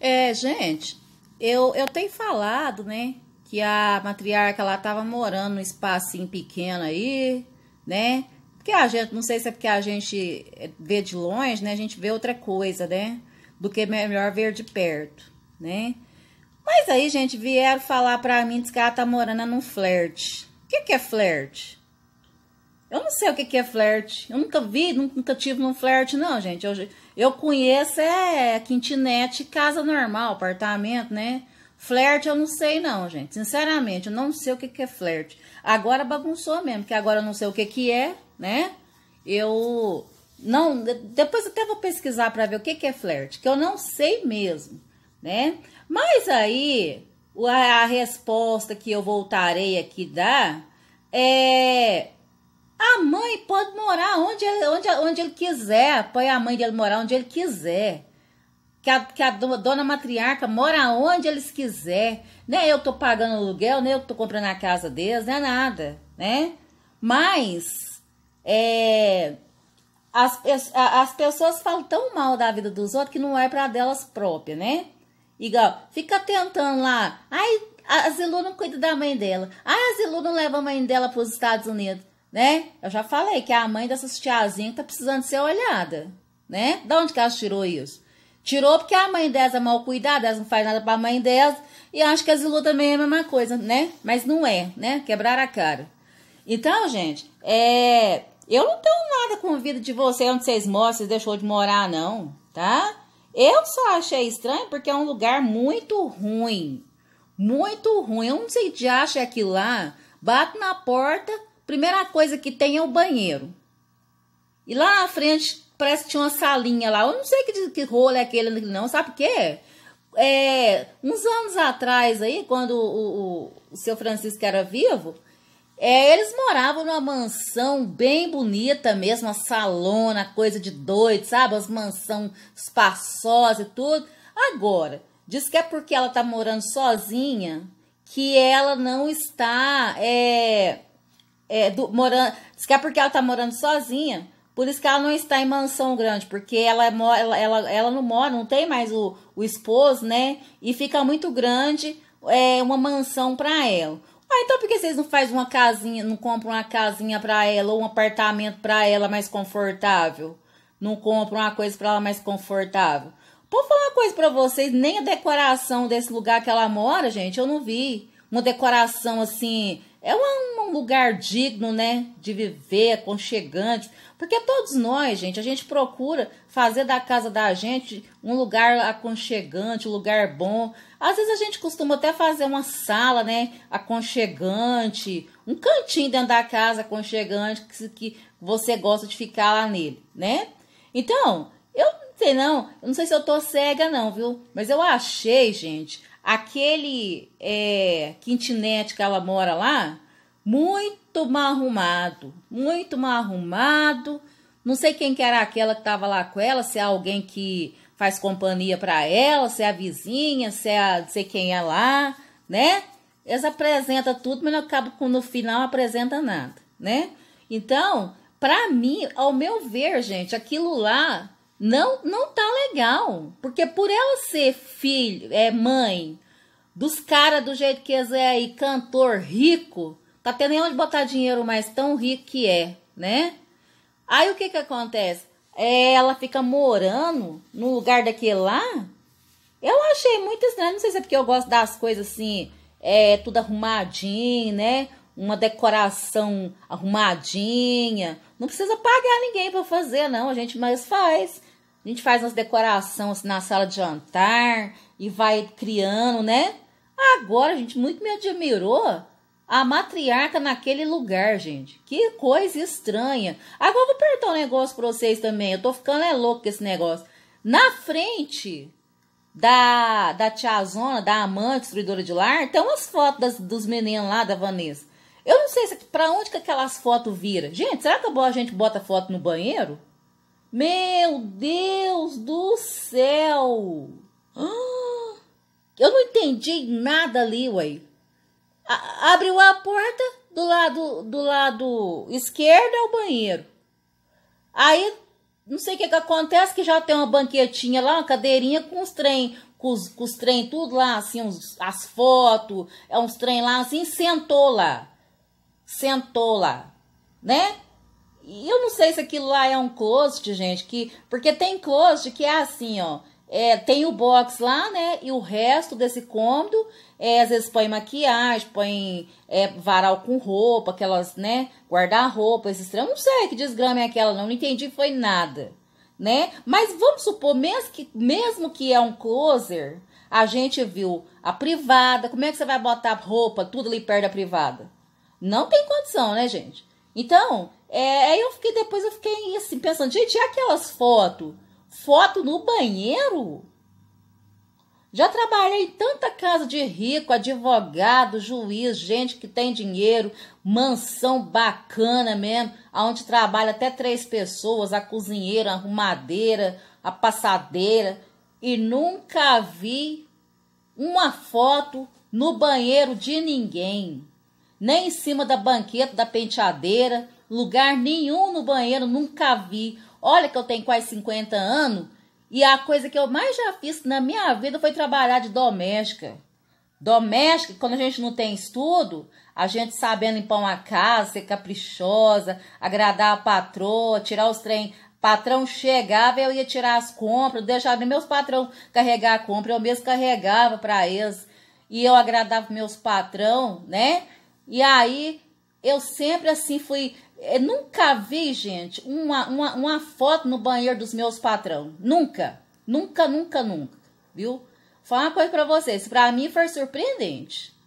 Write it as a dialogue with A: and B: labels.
A: É, gente, eu, eu tenho falado, né, que a matriarca lá tava morando num espacinho pequeno aí, né? Porque a gente, não sei se é porque a gente vê de longe, né? A gente vê outra coisa, né? Do que melhor ver de perto, né? Mas aí, gente, vieram falar pra mim que ela tá morando num flerte. O que, que é flerte? Eu não sei o que, é flerte. Eu nunca vi, nunca tive um flerte, não, gente. Eu, eu conheço é quintinete, casa normal, apartamento, né? Flerte eu não sei não, gente. Sinceramente, eu não sei o que, é flerte. Agora bagunçou mesmo, que agora eu não sei o que que é, né? Eu não, depois até vou pesquisar para ver o que que é flerte, que eu não sei mesmo, né? Mas aí a, a resposta que eu voltarei aqui dar é a mãe pode morar onde, onde, onde ele quiser. Põe a mãe dele morar onde ele quiser. Que a, que a dona matriarca mora onde eles quiser. Nem eu tô pagando aluguel, nem eu tô comprando a casa deles, nem nada, né? Mas é, as, as pessoas falam tão mal da vida dos outros que não é para delas próprias, né? Igual, fica tentando lá. Ai, a Zilu não cuida da mãe dela. Ai, a Zilu não leva a mãe dela para os Estados Unidos né? Eu já falei que a mãe dessas tiazinhas tá precisando ser olhada, né? De onde que ela tirou isso? Tirou porque a mãe delas é mal cuidada, elas não faz nada pra mãe delas e acho que a Zilu também é a mesma coisa, né? Mas não é, né? Quebrar a cara. Então, gente, é... eu não tenho nada com a vida de você onde vocês moram, vocês deixou de morar, não, tá? Eu só achei estranho porque é um lugar muito ruim. Muito ruim. Eu não sei de acha é que lá. Bato na porta, Primeira coisa que tem é o banheiro. E lá na frente parece que tinha uma salinha lá. Eu não sei que, que rolo é aquele, não, sabe o quê é? é, uns anos atrás aí, quando o, o, o seu Francisco era vivo, é, eles moravam numa mansão bem bonita mesmo, uma salona, coisa de doido, sabe? As mansão espaçosa e tudo. Agora, diz que é porque ela tá morando sozinha que ela não está é, é, do, morando. Se é porque ela tá morando sozinha. Por isso que ela não está em mansão grande, porque ela, é ela, ela, ela não mora, não tem mais o, o esposo, né? E fica muito grande é, uma mansão para ela. Ah, então por que vocês não fazem uma casinha, não compram uma casinha para ela ou um apartamento para ela mais confortável? Não compram uma coisa para ela mais confortável? Vou falar uma coisa para vocês, nem a decoração desse lugar que ela mora, gente, eu não vi. Uma decoração assim, é uma, um lugar digno, né, de viver, aconchegante, porque todos nós, gente, a gente procura fazer da casa da gente um lugar aconchegante, um lugar bom. Às vezes a gente costuma até fazer uma sala, né, aconchegante, um cantinho dentro da casa aconchegante que, que você gosta de ficar lá nele, né? Então, eu não sei não, eu não sei se eu tô cega não, viu? Mas eu achei, gente, aquele é, quintinete que ela mora lá, muito mal arrumado, muito mal arrumado. Não sei quem que era aquela que estava lá com ela, se é alguém que faz companhia para ela, se é a vizinha, se é a, sei quem é lá, né? Eles apresentam tudo, mas não acaba no final apresenta nada, né? Então, para mim, ao meu ver, gente, aquilo lá não não tá legal, porque por ela ser filho, é mãe dos caras do jeito que eles é aí, cantor rico, Tá tendo onde botar dinheiro, mas tão rico que é, né? Aí o que que acontece? É, ela fica morando no lugar daquele lá. Eu achei muito estranho, não sei se é porque eu gosto das coisas assim, é tudo arrumadinho, né? Uma decoração arrumadinha. Não precisa pagar ninguém para fazer, não. A gente mais faz. A gente faz umas decorações assim, na sala de jantar e vai criando, né? Agora, a gente, muito me admirou a matriarca naquele lugar, gente. Que coisa estranha. Agora eu vou perguntar um negócio pra vocês também. Eu tô ficando é louco com esse negócio. Na frente da, da tiazona, da amante destruidora de lar, tem umas fotos das, dos meninos lá da Vanessa. Eu não sei se, pra onde que aquelas fotos viram. Gente, será que a gente bota foto no banheiro? Meu Deus do céu! Ah! Eu não entendi nada ali, ué abriu a porta do lado do lado esquerdo é o banheiro. Aí não sei o que, que acontece que já tem uma banquetinha lá, uma cadeirinha com os trem, com os, com os trem tudo lá assim, uns, as fotos, é uns trem lá assim, sentou lá. Sentou lá, né? E eu não sei se aquilo lá é um closet, gente, que porque tem closet que é assim, ó, é, tem o box lá, né? E o resto desse cômodo, é, às vezes põe maquiagem, põe é, varal com roupa, aquelas, né? Guardar-roupa, esses trem. Não sei que desgrama é aquela, não, não entendi, foi nada, né? Mas vamos supor, mesmo que, mesmo que é um closer, a gente viu a privada. Como é que você vai botar roupa, tudo ali perto da privada? Não tem condição, né, gente? Então, é, eu fiquei, depois eu fiquei assim, pensando, gente, e aquelas fotos Foto no banheiro? Já trabalhei em tanta casa de rico, advogado, juiz, gente que tem dinheiro, mansão bacana mesmo, aonde trabalha até três pessoas, a cozinheira, a arrumadeira, a passadeira, e nunca vi uma foto no banheiro de ninguém, nem em cima da banqueta, da penteadeira, lugar nenhum no banheiro, nunca vi Olha que eu tenho quase 50 anos e a coisa que eu mais já fiz na minha vida foi trabalhar de doméstica. Doméstica, quando a gente não tem estudo, a gente sabendo limpar uma casa, ser caprichosa, agradar a patroa, tirar os trem. Patrão chegava, eu ia tirar as compras, deixava meus patrão carregar a compra, eu mesmo carregava para eles. E eu agradava meus patrão, né? E aí eu sempre assim fui. Eu eh, nunca vi, gente, uma, uma, uma foto no banheiro dos meus patrão. Nunca. Nunca, nunca, nunca. Viu? Falar uma coisa para vocês. Para mim foi surpreendente.